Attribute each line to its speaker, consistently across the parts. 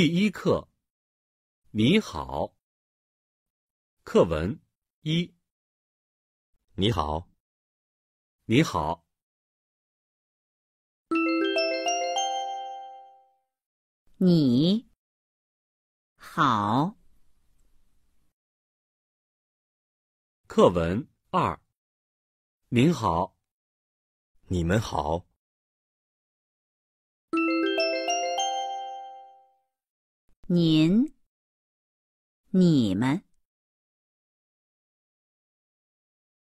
Speaker 1: 第一课，你好。课文一。你好，你好。你，好。课文二。您好，你们好。您、你们，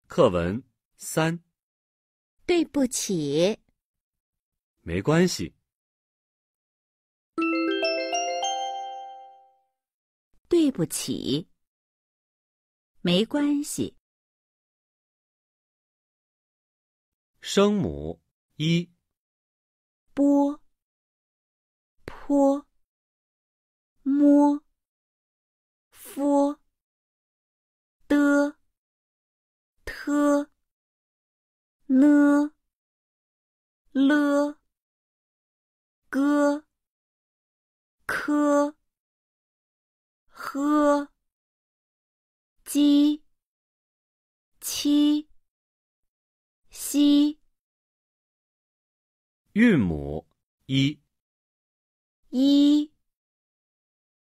Speaker 1: 课文三。对不起，没关系。对不起，没关系。声母一波，坡。m f d t n l g k h j q x，韵母一。一。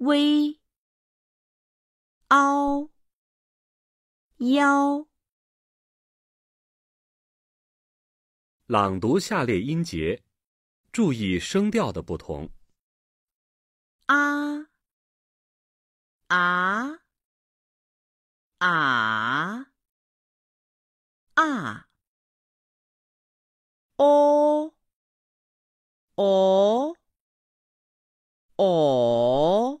Speaker 1: 微凹腰。朗读下列音节，注意声调的不同。啊啊啊啊哦。哦。o。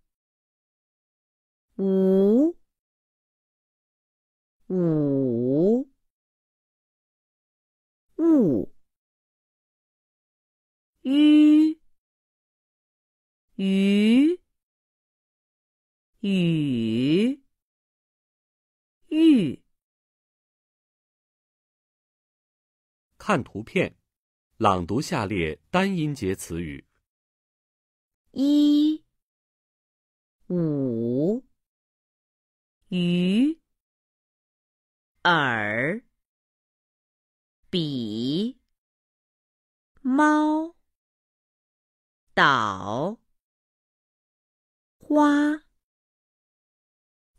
Speaker 1: 雨、雨、玉。看图片，朗读下列单音节词语：一、五、鱼、耳、笔、猫、岛。花、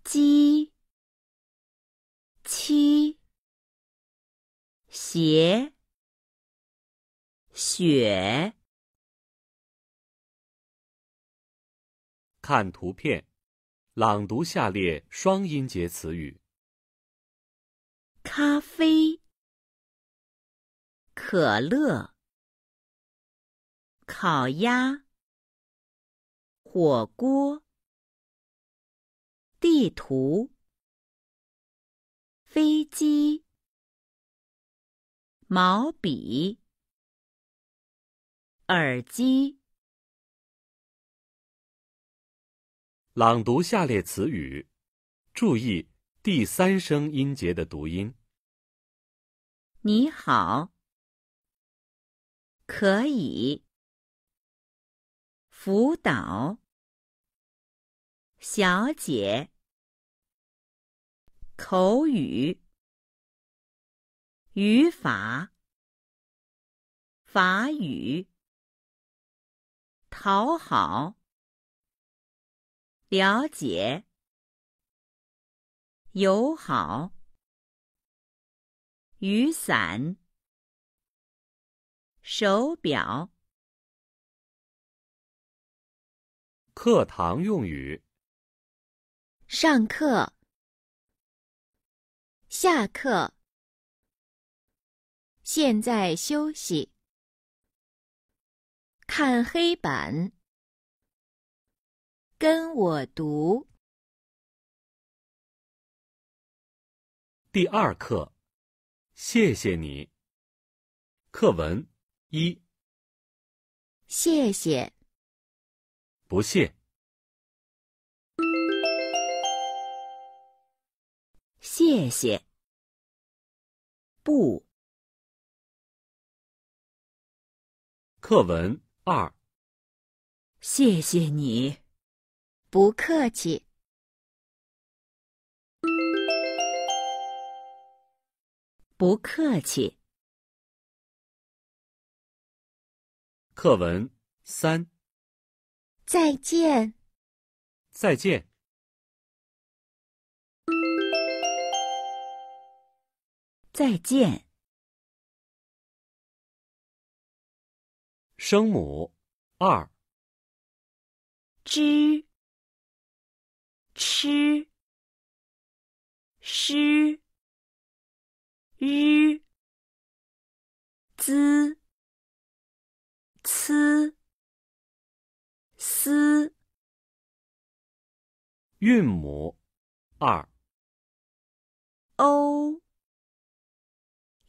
Speaker 1: 鸡、七、鞋、雪。看图片，朗读下列双音节词语：咖啡、可乐、烤鸭、火锅。地图、飞机、毛笔、耳机。朗读下列词语，注意第三声音节的读音。你好，可以辅导小姐。口语、语法、法语、讨好、了解、友好、雨伞、手表、课堂用语、上课。下课，现在休息。看黑板，跟我读。第二课，谢谢你。课文一，谢谢，不谢。谢谢。不。课文二。谢谢你，不客气。不客气。课文三。再见。
Speaker 2: 再见。
Speaker 1: 再见。声母二，zh ch sh r z c s。韵母二，o。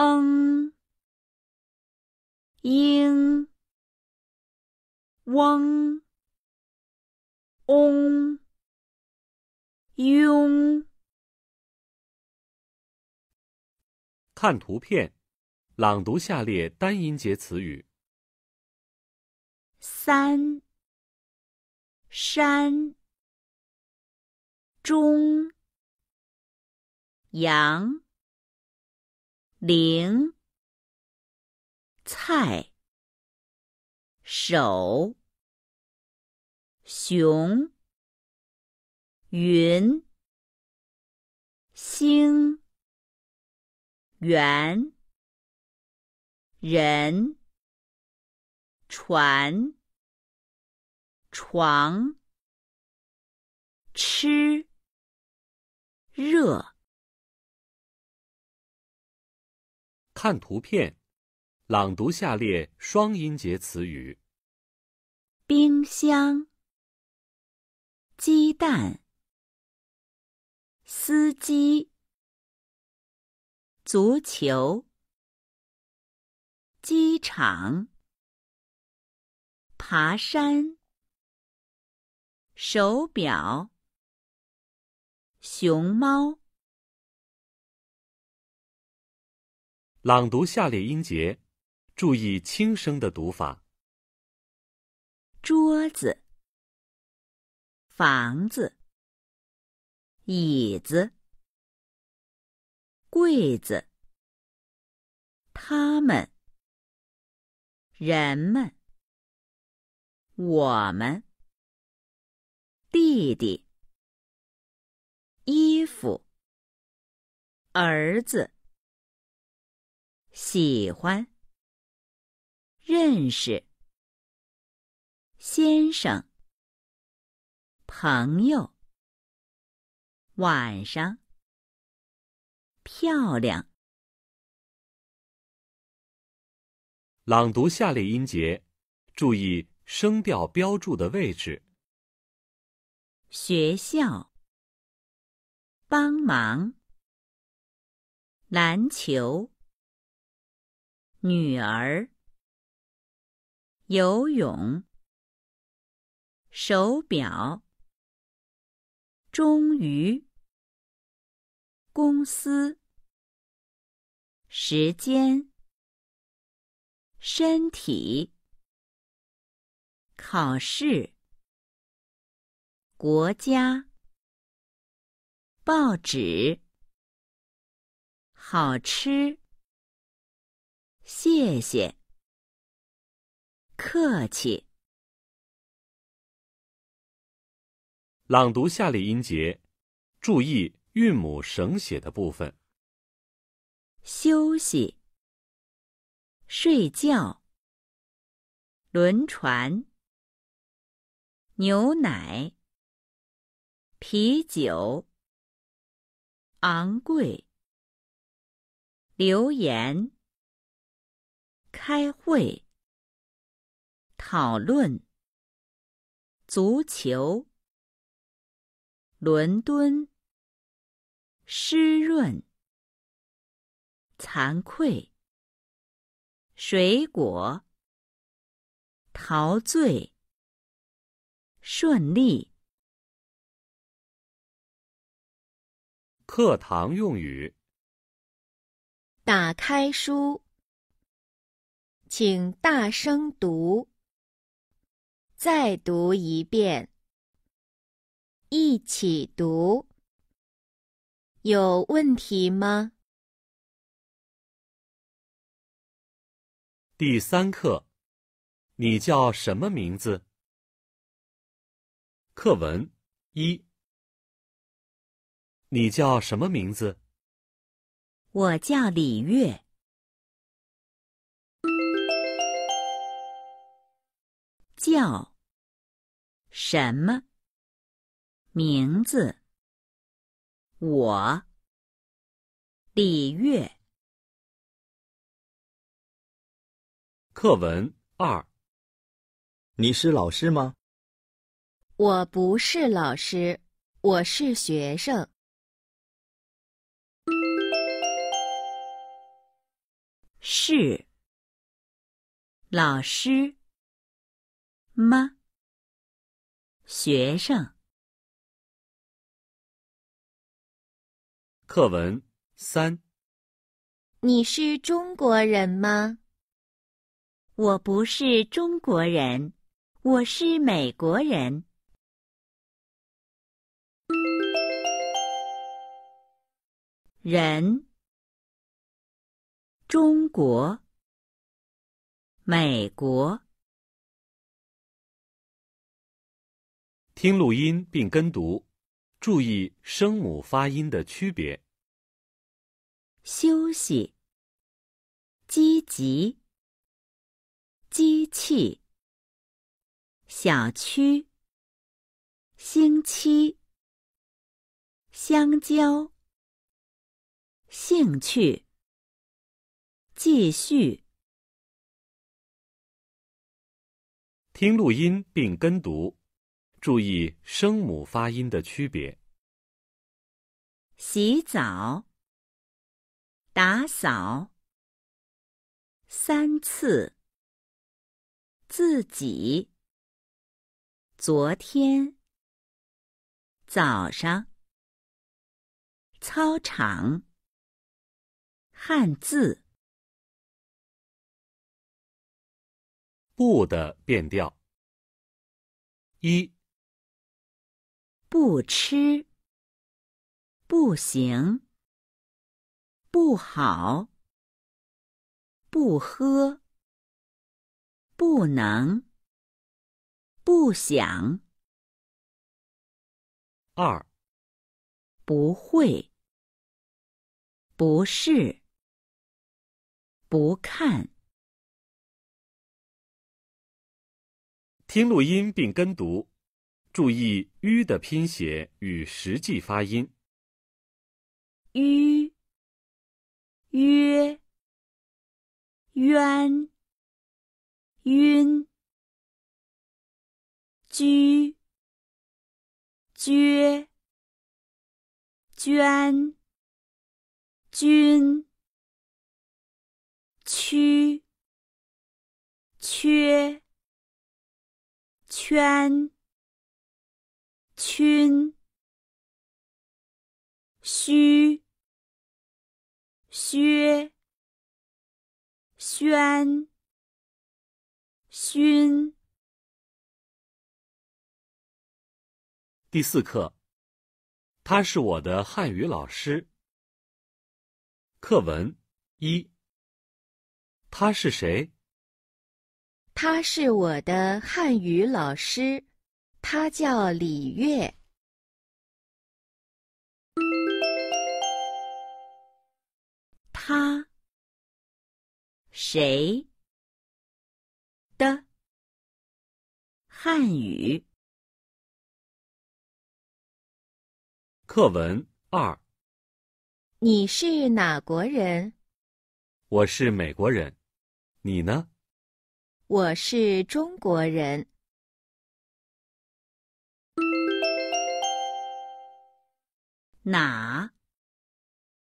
Speaker 1: 嗯，英，翁，翁，庸。看图片，朗读下列单音节词语：三，山，中，阳。零菜、手、熊、云、星、圆、人、船、床、吃、热。看图片，朗读下列双音节词语：冰箱、鸡蛋、司机、足球、机场、爬山、手表、熊猫。朗读下列音节，注意轻声的读法。桌子、房子、椅子、柜子、他们、人们、我们、弟弟、衣服、儿子。喜欢，认识，先生，朋友，晚上，漂亮。朗读下列音节，注意声调标注的位置。学校，帮忙，篮球。女儿，游泳，手表，终于，公司，时间，身体，考试，国家，报纸，好吃。谢谢，客气。朗读下列音节，注意韵母省写的部分。休息，睡觉，轮船，牛奶，啤酒，昂贵，留言。开会，讨论。足球，伦敦，湿润，惭愧，水果，陶醉，顺利。课堂用语：打开书。请大声读，再读一遍，一起读。有问题吗？第三课，你叫什么名字？课文一，你叫什么名字？我叫李月。叫什么名字？我李月。课文二。你是老师吗？
Speaker 3: 我不是老师，我是学生。
Speaker 1: 是老师。吗？学生。课文三。你是中国人吗？我不是中国人，我是美国人。人。中国。美国。听录音并跟读，注意声母发音的区别。休息，积极，机器，小区，星期，香蕉，兴趣，继续。听录音并跟读。注意声母发音的区别。洗澡、打扫、三次、自己、昨天、早上、操场、汉字、不的变调一。不吃，不行；不好，不喝；不能，不想；二，不会；不是，不看。听录音并跟
Speaker 4: 读。注意“迂”的拼写与实际发音。
Speaker 1: 迂、迂、冤、晕、居、撅、捐、均、屈、缺、圈。圈虚，靴，轩，熏。第四课，他是我的汉语老师。课文一，他
Speaker 3: 是谁？他是我的汉语老师。
Speaker 1: 他叫李月。他谁的汉语课文二？你是哪国人？我是美国人。你呢？
Speaker 3: 我是中国人。
Speaker 1: 哪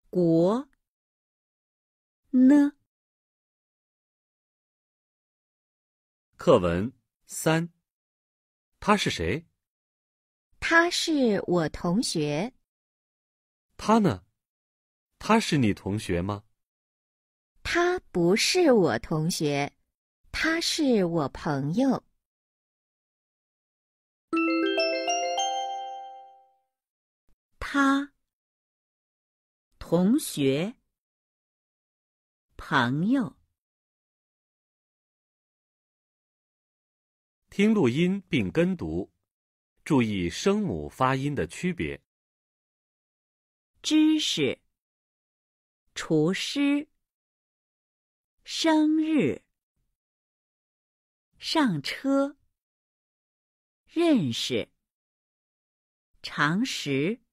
Speaker 1: 国呢？课文三，他是谁？他是我同学。他
Speaker 4: 呢？他是你同学吗？
Speaker 3: 他不是我同学，他是我朋友。
Speaker 1: 他、同学、朋友，听录音并跟读，注意声母发音的区别。知识、厨师、生日、上车、认识、常识。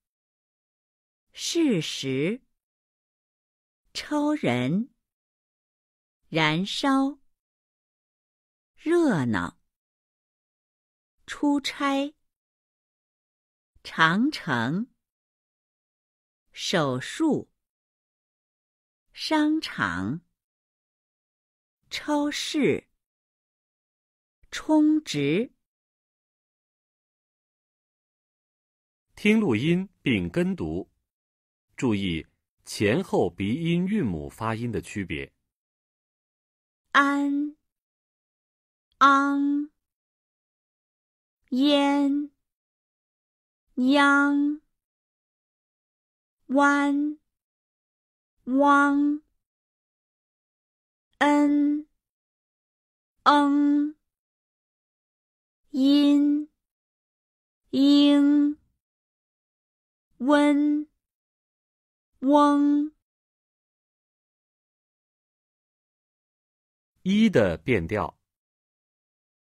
Speaker 1: 事实。超人，燃烧，热闹，出差，长城，手术，商场，超市，充值。听录音并跟读。
Speaker 4: 注意前后鼻音韵母发音的区别。
Speaker 1: 安、昂、烟、央、a n g 弯、wang，恩、e n ing，温。汪一的变调。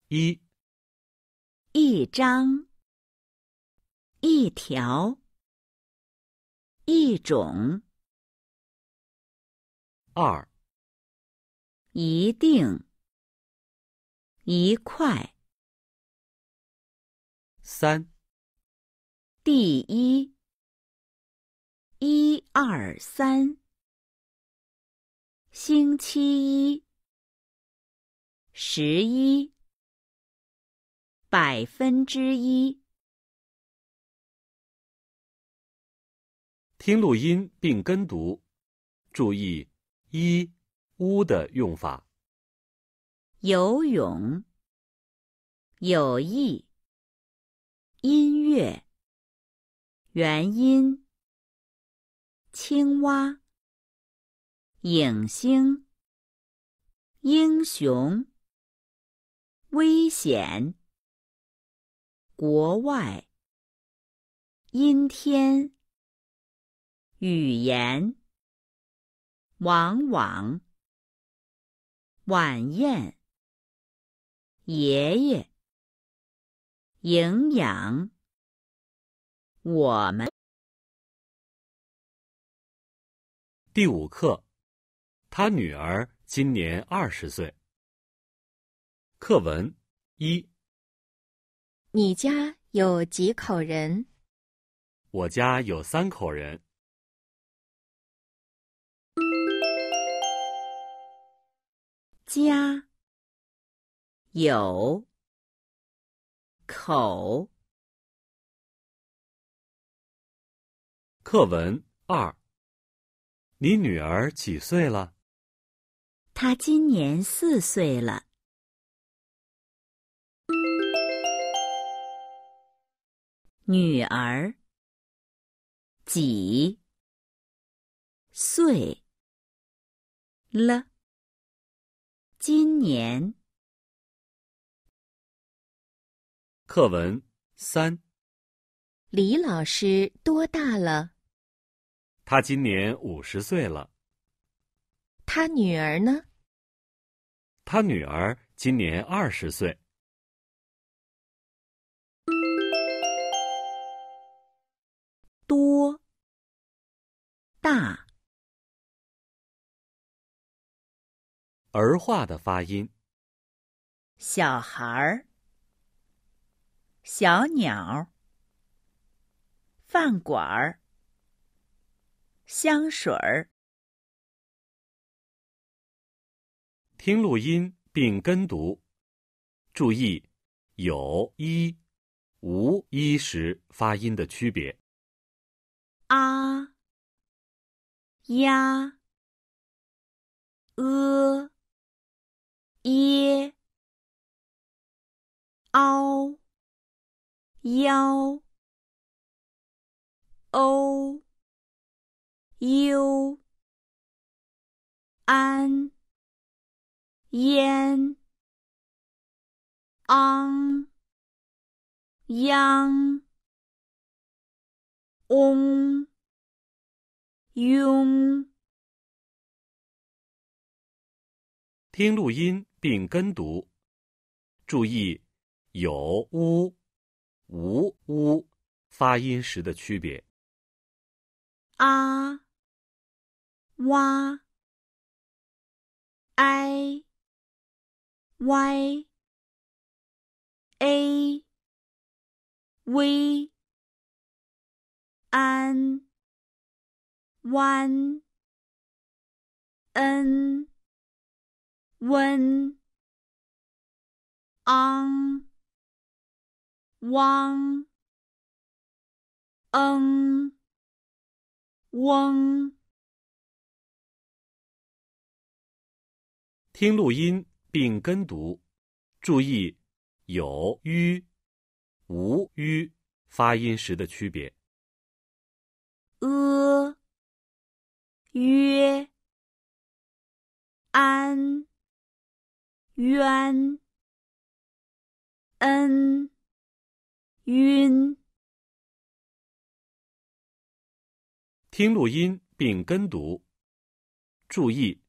Speaker 1: 一一张一条一种二一定一块三第一。一二三，星期一，十一，百分之一。听录
Speaker 4: 音并跟读，注意“一”“乌”的用法。
Speaker 1: 游泳，友谊，音乐，原因。青蛙，影星，英雄，危险，国外，阴天，语言，往往，晚宴，爷爷，营养，我们。第五课，他女儿今年二十岁。课文一：你
Speaker 3: 家有几口人？
Speaker 4: 我家有三口人。
Speaker 2: 家
Speaker 1: 有口。课文二。你女儿几岁了？她今年四岁了。女儿几岁了？今年课文三。李老师多大了？
Speaker 4: 他今年五十岁了。
Speaker 1: 他女儿呢？他女儿今年二十岁。多大儿化的发音？小孩儿，小鸟，饭馆儿。香水儿。听录音并跟读，注意有“一”无“一”时发音的区别。啊，呀，呃，耶，嗷，腰。欧。u an yan ang yang on g yong 听录音并跟读，注意有 u、无 u 发音时的区别。a y i y a v an wan en wen ang wang eng weng 听录音并跟读，注意有 ü、
Speaker 4: 无 ü 发音时的区别。
Speaker 1: ā、yā、ān、y u n y n 听录音并跟读，注意。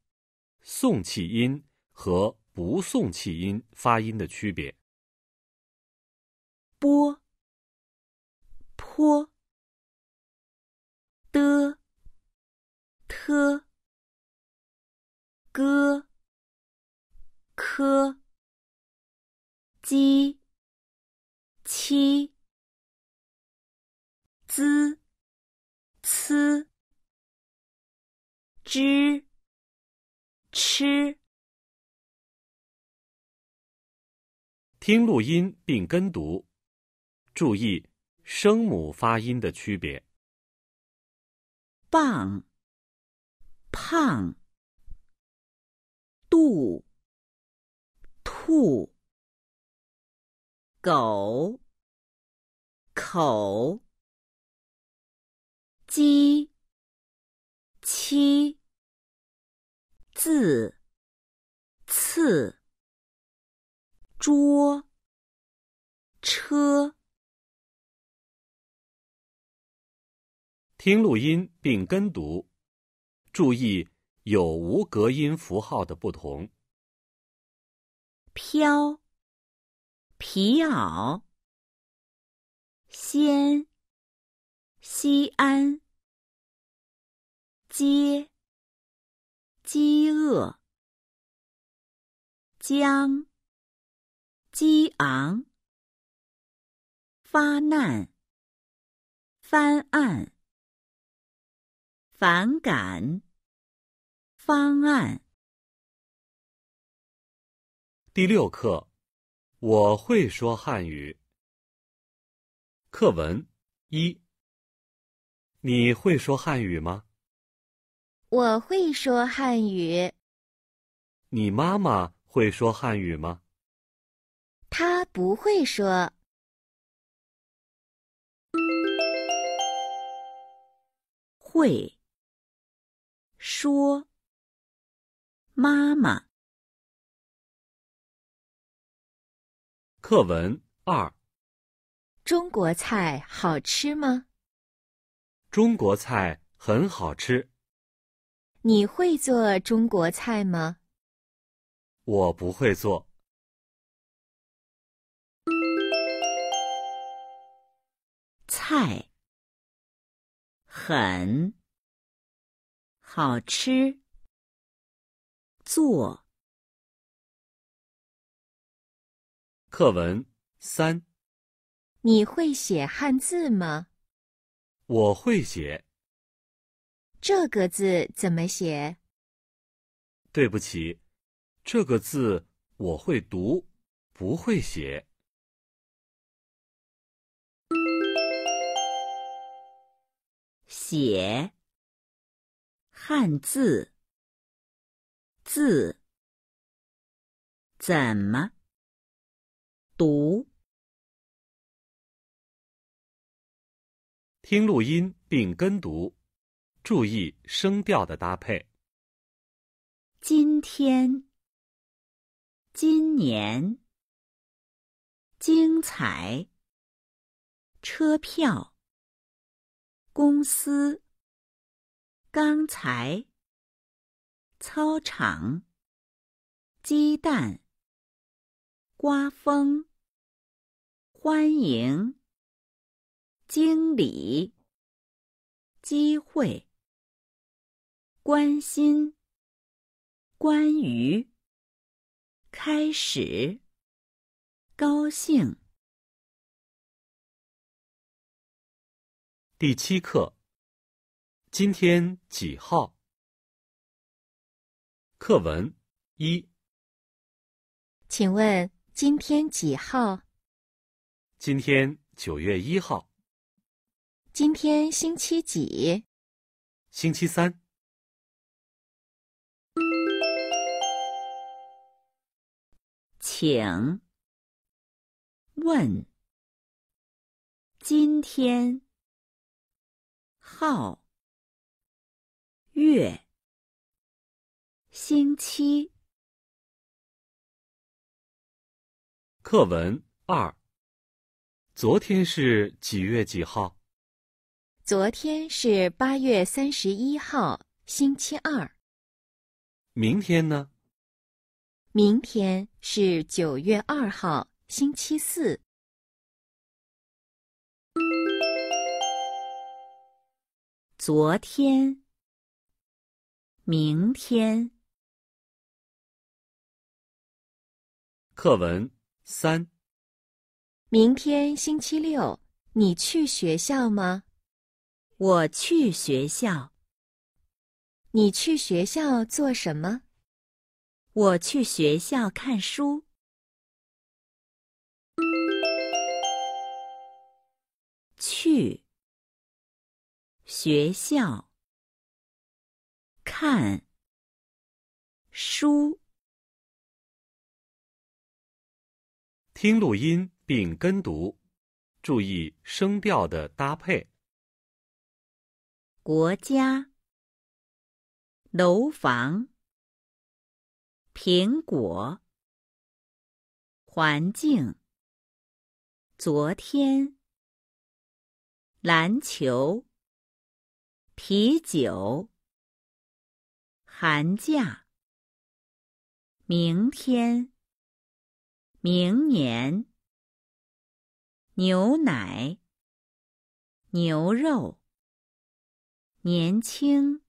Speaker 1: 送气音和不送气音发音的区别。b、p、d、t、g、k、j、q、z、
Speaker 2: c、z 吃。
Speaker 1: 听录音并跟读，注意声母发音的区别。棒、胖、肚、兔，狗、口、鸡、七。字、次、桌、车。听录音并跟读，注意有无隔音符号的不同。飘、皮袄、鲜，西安、街。饥饿，将激昂，发难，翻案，反感，方案。第六课，我会说汉语。
Speaker 4: 课文一，你会说汉语吗？
Speaker 3: 我会说汉语。
Speaker 4: 你妈妈会说汉语吗？
Speaker 1: 她不会说。会说妈妈课文二。中国菜好吃吗？中国菜很好
Speaker 4: 吃。
Speaker 3: 你会做中国菜吗？
Speaker 1: 我不会做。菜很好吃。做课文三。你会写汉字吗？我会写。
Speaker 3: 这个字怎么写？
Speaker 4: 对不起，这个字我会读，不会写。
Speaker 1: 写汉字字怎么读？听录音并跟读。注意声调的搭配。今天、今年、精彩、车票、公司、钢材、操场、鸡蛋、刮风、欢迎、经理、机会。关心，关于，开始，高兴。第七课。今天几号？课文一。请问今天几号？今天
Speaker 4: 九月一号。
Speaker 3: 今天星期几？星
Speaker 1: 期三。请问今天号月星期课文二。昨
Speaker 4: 天是几月几号？
Speaker 3: 昨天是八月三十一号，星期二。
Speaker 4: 明天呢？
Speaker 3: 明天是九月二号，星期四。
Speaker 1: 昨天，明天。课文三。明天星期
Speaker 3: 六，你去学校吗？我去学校。你去学校做什么？我去学
Speaker 1: 校看书。去学校看书。听录音并跟读，注意声调的搭配。国家楼房。苹果，环境，昨天，篮球，啤酒，寒假，明天，明年，牛奶，牛肉，年轻，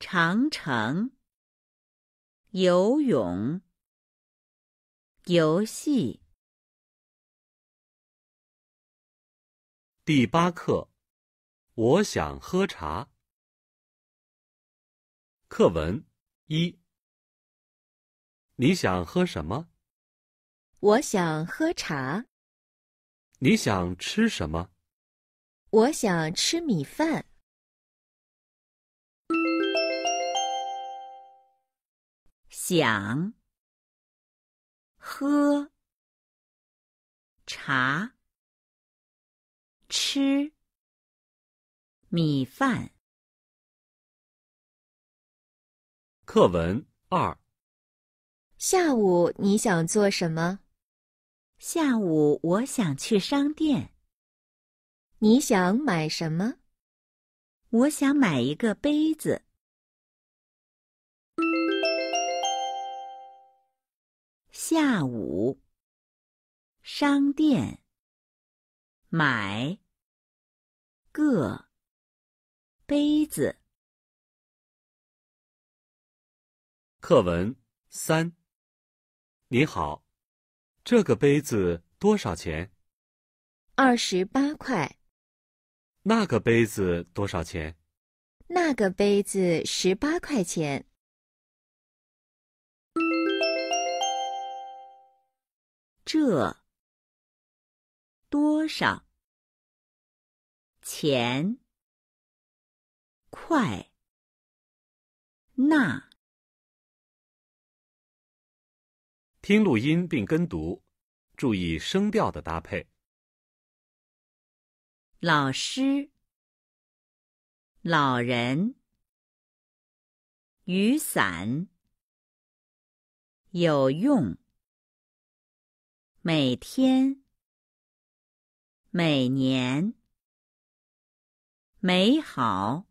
Speaker 1: 长城。游泳，游戏。第八课，我想喝茶。课文一。你想喝什么？我想喝茶。
Speaker 4: 你想吃什么？
Speaker 3: 我想吃米饭。
Speaker 1: 想喝茶，吃米饭。课文二。下午你想做什么？下午我想去
Speaker 3: 商店。你想买什么？我想
Speaker 1: 买一个杯子。下午，商店买个杯子。课文三。你好，这个杯子多少钱？
Speaker 3: 二十八块。
Speaker 4: 那个杯子多少钱？
Speaker 1: 那个杯子十八块钱。这多少钱？快！那听录音并跟读，注意声调的搭配。老师，老人，雨伞，有用。每天，每年，美好，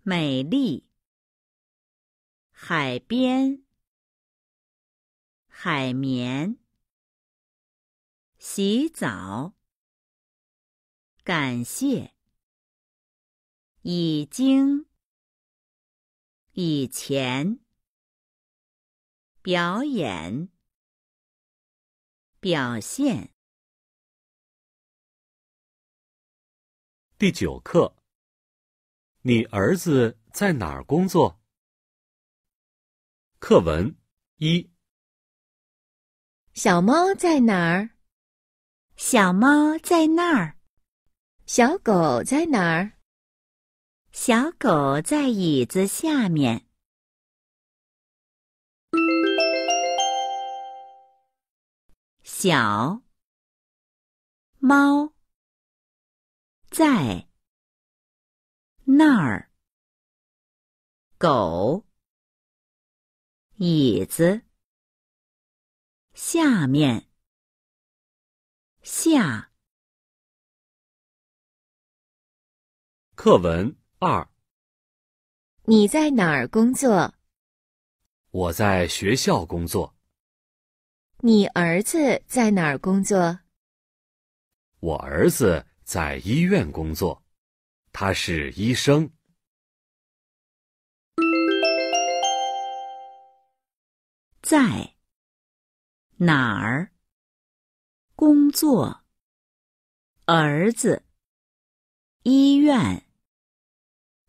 Speaker 1: 美丽，海边，海绵，洗澡，感谢，已经，以前，表演。表现。第九课。你儿子在哪儿工作？课文一。小猫在哪儿？
Speaker 3: 小猫在那儿。小狗在哪儿？小狗在椅子下面。
Speaker 1: 脚，猫，在那儿。狗，椅子下面下。课文二，你在哪儿工作？我
Speaker 4: 在学校工作。
Speaker 3: 你儿子在哪儿工作？
Speaker 4: 我儿子在医院工作，他是
Speaker 1: 医生。在哪儿工作？儿子，医院，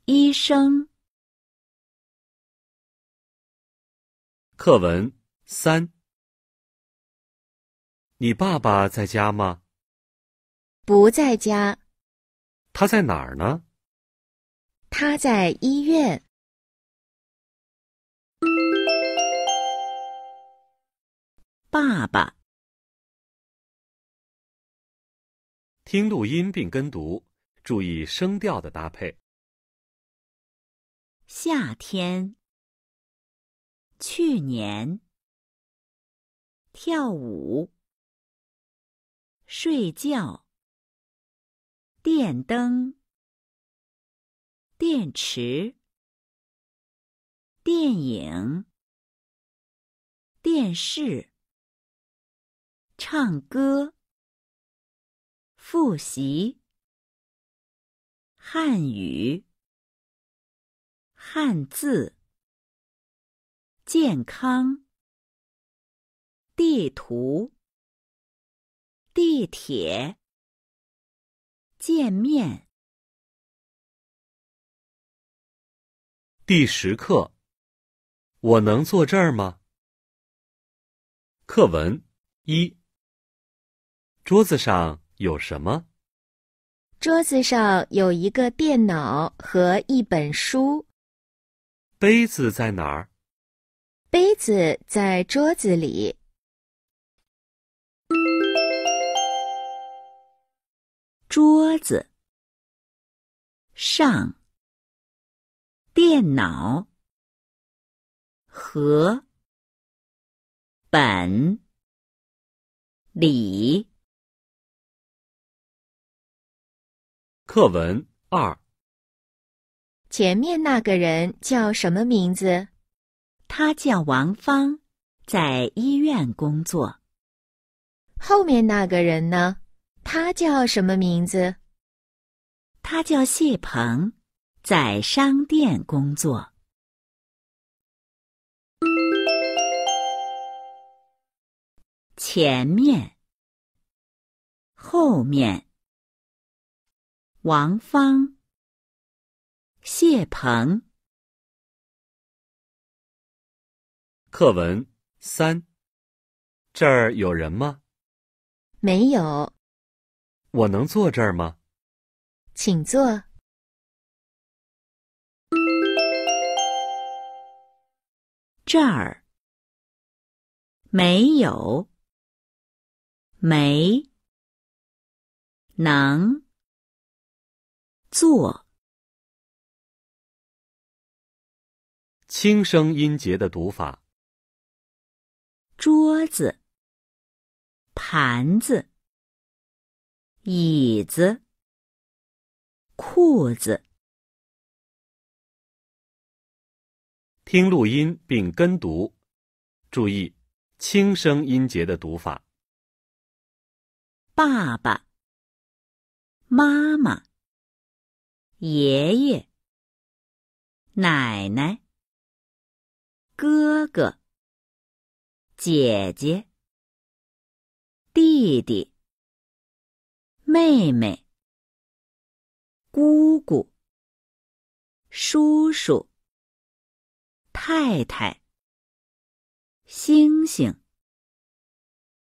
Speaker 1: 医生。课文三。你爸爸在家吗？不在家。他在哪儿呢？他在医院。
Speaker 2: 爸爸，
Speaker 1: 听录音并跟读，注意声调的搭配。夏天，去年，跳舞。睡觉，电灯，电池，电影，电视，唱歌，复习，汉语，汉字，健康，地图。地铁见面第十课，我能坐这儿吗？课文一，
Speaker 4: 桌子上有什么？
Speaker 3: 桌子上有一个电脑和一本书。
Speaker 4: 杯子在哪儿？
Speaker 3: 杯
Speaker 1: 子在桌子里。桌子上，电脑和本里课文二。前面那个人叫什么名字？他叫王
Speaker 3: 芳，在医院工作。后面那个人呢？他叫什么名字？他叫谢鹏，
Speaker 1: 在商店工作。前面，后面，王芳，谢鹏。课文三，这儿有人吗？没有。我能坐这儿吗？请坐。这儿没有，没能坐。轻声音节的读法：桌子、盘子。椅子、裤子。听录音并跟读，注意轻声音节的读法。爸爸、妈妈、爷爷、奶奶、哥哥、姐姐、弟弟。妹妹、姑姑、叔叔、太太、星星、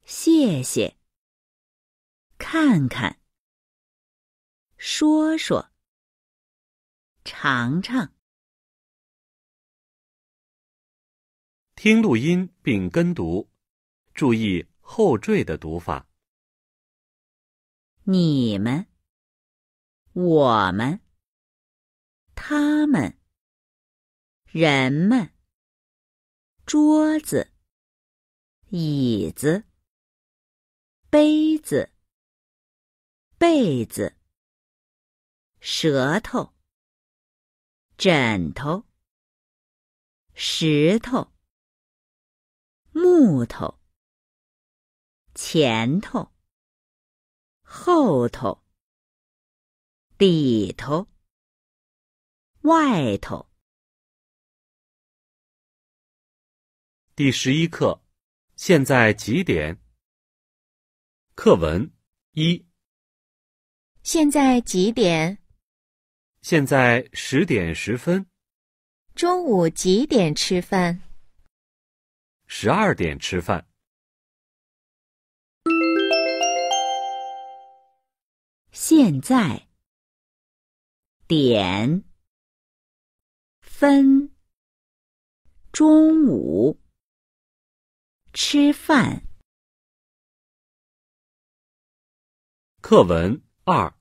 Speaker 1: 谢谢、看看、说说、尝尝。听录音并跟读，注意后缀的读法。你们，我们，他们，人们，桌子，椅子，杯子，被子，舌头，枕头，石头，木头，前头。后头、里头、外头。第十一课，现在几点？课文
Speaker 4: 一。
Speaker 3: 现在几点？
Speaker 4: 现在十点十分。
Speaker 3: 中午几点吃饭？
Speaker 1: 十二点吃饭。现在，点，分，中午，吃饭。课文二，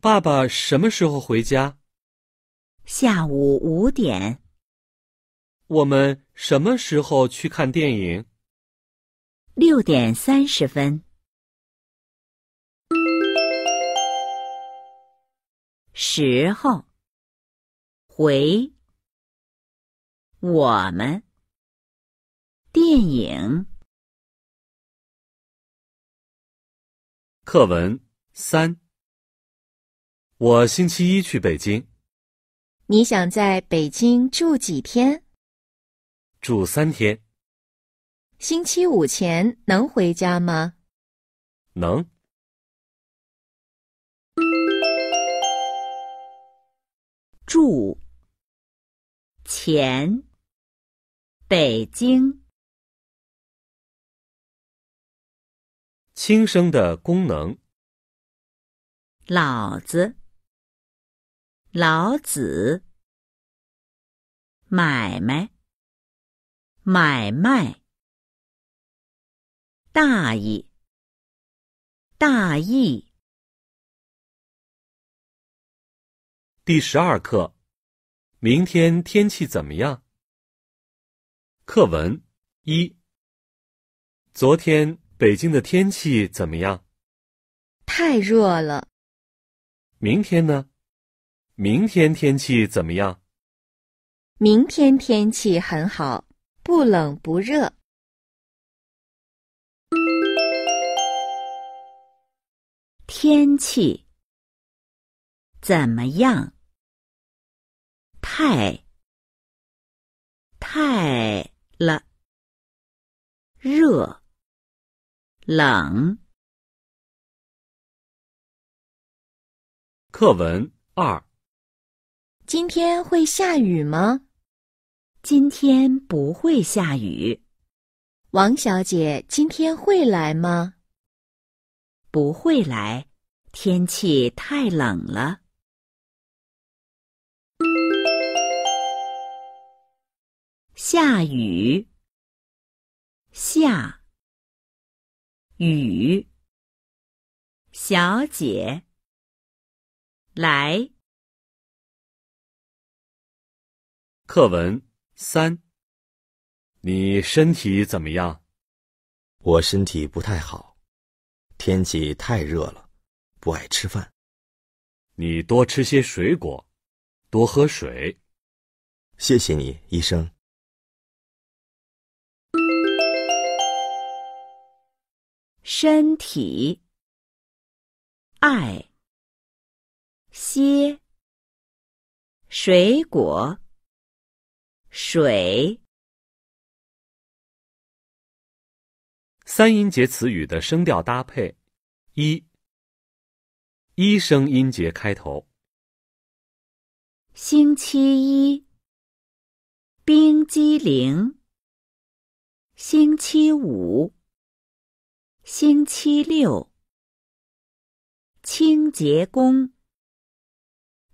Speaker 1: 爸爸什么时候回家？
Speaker 4: 下午五点。我们什么时候去看电影？六点三十分。
Speaker 1: 时候回我们电影课文三。我星期一去北京，
Speaker 3: 你想在北京住几天？住三天。星期五前能回家吗？
Speaker 1: 能。住。钱。北京。轻声的功能。老子。老子。买卖。买卖。大意。大意。第十二课，明天天气怎么样？课
Speaker 4: 文一。昨天北京的天气怎么样？
Speaker 3: 太热了。
Speaker 4: 明天呢？明天天气怎么样？
Speaker 3: 明天天气很好，不
Speaker 1: 冷不热。天气怎么样？太、太了，热、冷。课文二：今天会下雨吗？今天不会下
Speaker 3: 雨。王小姐今天会来吗？不会来，天气太冷了。
Speaker 1: 下雨，下雨，小姐来。课文三，你身体怎么样？我身体不太好，天
Speaker 4: 气太热了，不爱吃饭。你多吃些水果，
Speaker 1: 多喝水。谢谢你，医生。身体、爱、歇，水果、水。三音节词语的声调搭配：一一声音节开头。星期一，冰激凌。星期五。星期六，清洁工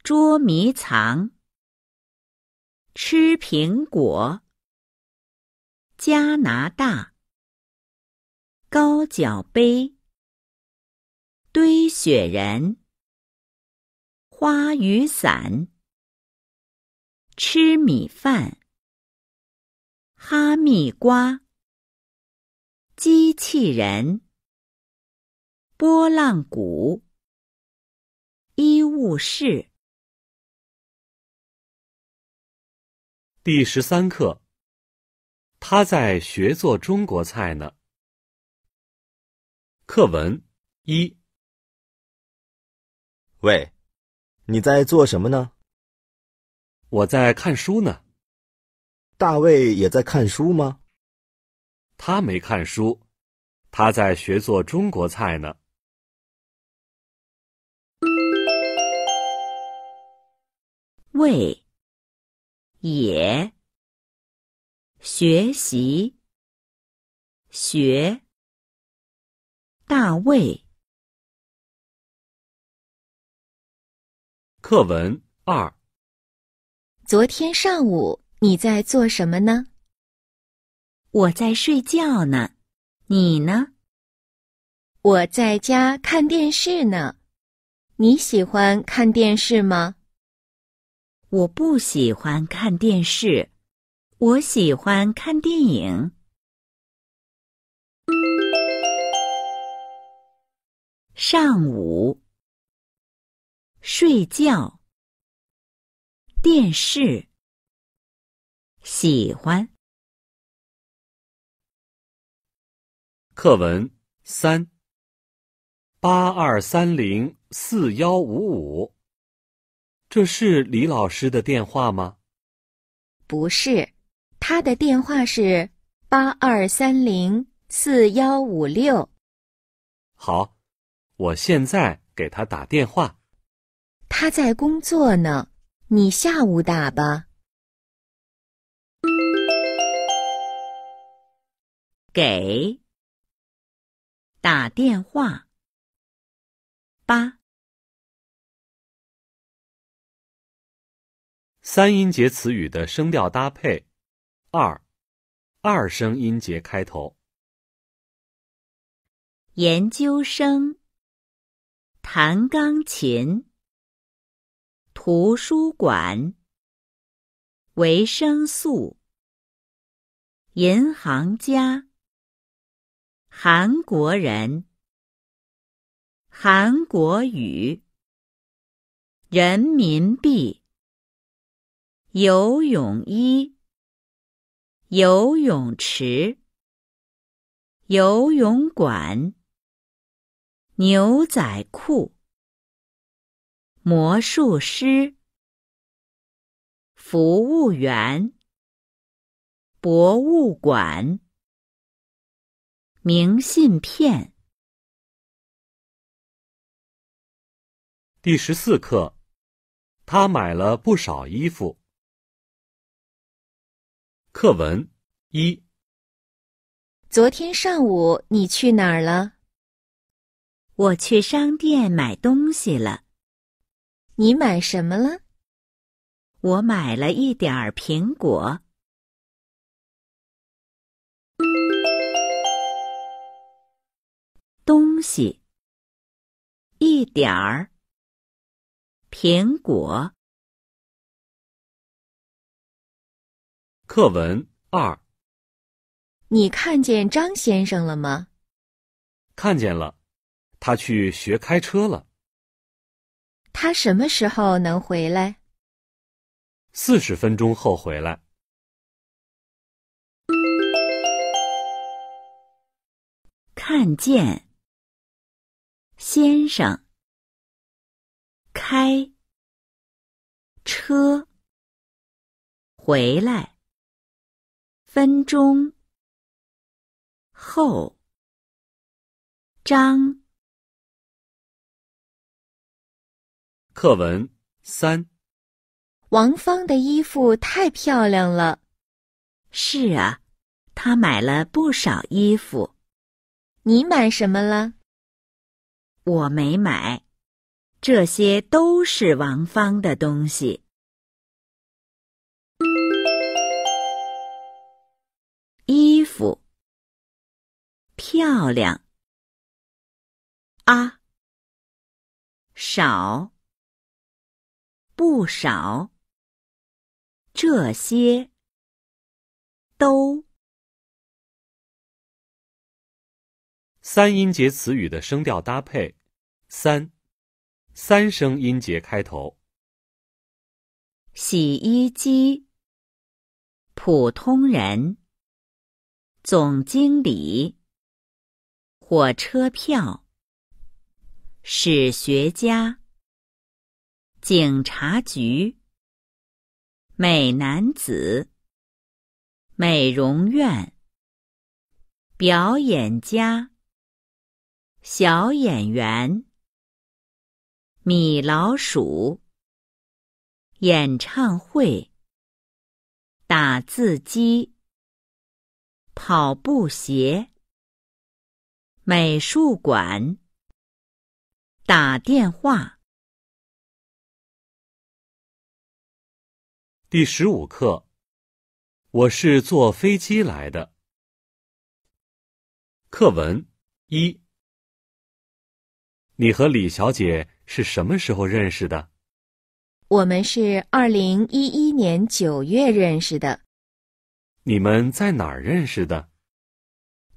Speaker 1: 捉迷藏，吃苹果，加拿大高脚杯，堆雪人，花雨伞，吃米饭，哈密瓜，机器人。波浪鼓，医务室，第十三课。他在学做中国菜呢。课文一。喂，你在做什么呢？我在看书呢。大卫也在看书吗？
Speaker 4: 他没看书，他在学做中国菜呢。
Speaker 1: 为也学习学大卫课文二。昨天上午你在做什么呢？
Speaker 3: 我在睡觉呢。你呢？我在家看电视呢。你喜欢看电视吗？我不喜欢看电视，我喜欢看电
Speaker 1: 影。上午睡觉，电视喜欢课文三八二三零四幺五五。这是
Speaker 4: 李老师的电话吗？
Speaker 3: 不是，他的电话是八二三零四幺五六。
Speaker 4: 好，我现在给他打电话。
Speaker 3: 他在工作呢，你下午打吧。
Speaker 1: 给，打电话，八。三音节词语的声调搭配，二
Speaker 4: 二声音节开头。
Speaker 1: 研究生，弹钢琴，图书馆，维生素，银行家，韩国人，韩国语，人民币。游泳衣、游泳池、游泳馆、牛仔裤、魔术师、服务员、博物馆、明信片。第十四课，他买了不少衣服。课文一。昨天上午你去哪儿了？
Speaker 3: 我去商店买东西了。你买什么了？
Speaker 1: 我买了一点儿苹果。东西一点儿苹果。课文二，你看见张先生了吗？看见了，他
Speaker 4: 去学开车了。
Speaker 3: 他什么时候能回来？
Speaker 1: 四十分钟后回来。看见先生开车回来。分钟后，张课文三。王芳的衣服太漂亮了。是啊，
Speaker 3: 她买了不少衣服。你买什么了？我没买，这些都是王芳的东西。
Speaker 1: 漂亮啊！少不少，这些都三音节词语的声调搭配，三三声音节开头。洗衣机，普通人，总经理。火车票，
Speaker 3: 史学家，警察局，
Speaker 1: 美男子，美容院，表演家，小演员，米老鼠，演唱会，打字机，跑步鞋。美术馆。打电话。第十五课，我是坐飞机来的。课文一。
Speaker 4: 你和李小姐是什么时候认识的？
Speaker 1: 我们是
Speaker 3: 二零一一年九月认识的。
Speaker 4: 你们在哪儿认识
Speaker 2: 的？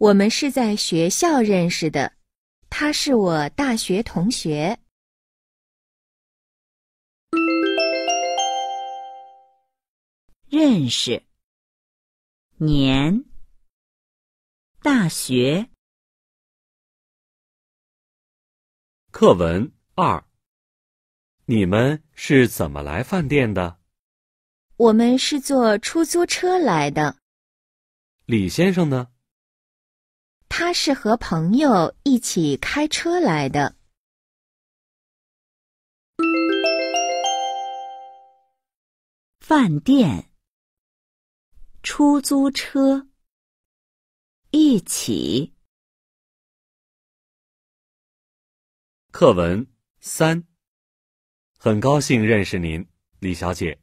Speaker 3: 我们是在学校认识的，他是我
Speaker 1: 大学同学。认识，年，大学，课文二。你们是怎么来饭店
Speaker 3: 的？我们是坐出租车来的。李先生呢？他是和朋友一起开车来
Speaker 1: 的。饭店、出租车、一起。课文三，很高兴认识您，李小
Speaker 4: 姐。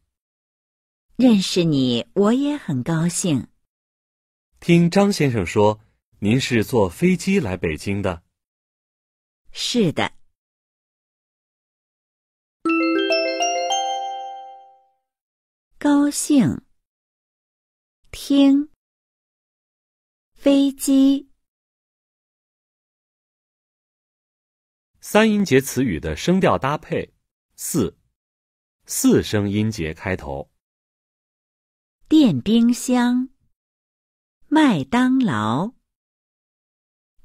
Speaker 3: 认识你，我也很高兴。
Speaker 4: 听张先生说。您是坐飞机来北京的，是
Speaker 1: 的。高兴，听飞机。三音节词语的声调搭配，四四声音
Speaker 4: 节开头。
Speaker 1: 电冰箱，麦当劳。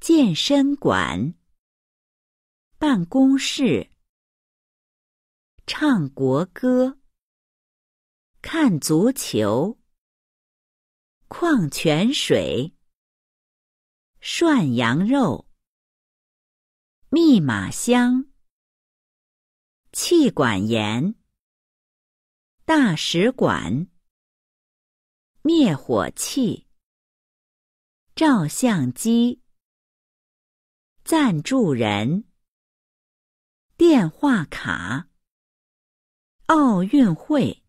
Speaker 1: 健身馆、办公室、唱国歌、看足球、矿泉水、涮羊肉、密码箱、气管炎、大使馆、灭火器、照相机。赞助人、电话卡、奥运会。